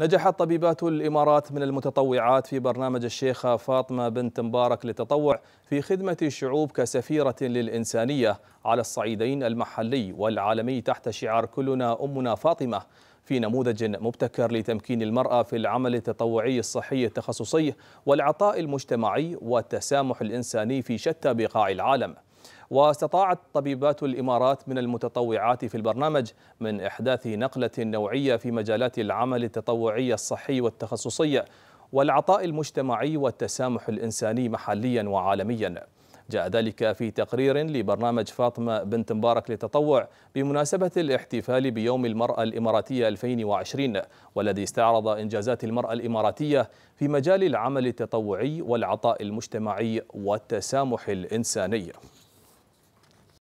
نجحت طبيبات الإمارات من المتطوعات في برنامج الشيخة فاطمة بنت مبارك للتطوع في خدمة الشعوب كسفيرة للإنسانية على الصعيدين المحلي والعالمي تحت شعار كلنا أمنا فاطمة في نموذج مبتكر لتمكين المرأة في العمل التطوعي الصحي التخصصي والعطاء المجتمعي والتسامح الإنساني في شتى بقاع العالم واستطاعت طبيبات الإمارات من المتطوعات في البرنامج من إحداث نقلة نوعية في مجالات العمل التطوعي الصحي والتخصصي والعطاء المجتمعي والتسامح الإنساني محليا وعالميا جاء ذلك في تقرير لبرنامج فاطمة بنت مبارك للتطوع بمناسبة الاحتفال بيوم المرأة الإماراتية 2020 والذي استعرض إنجازات المرأة الإماراتية في مجال العمل التطوعي والعطاء المجتمعي والتسامح الإنساني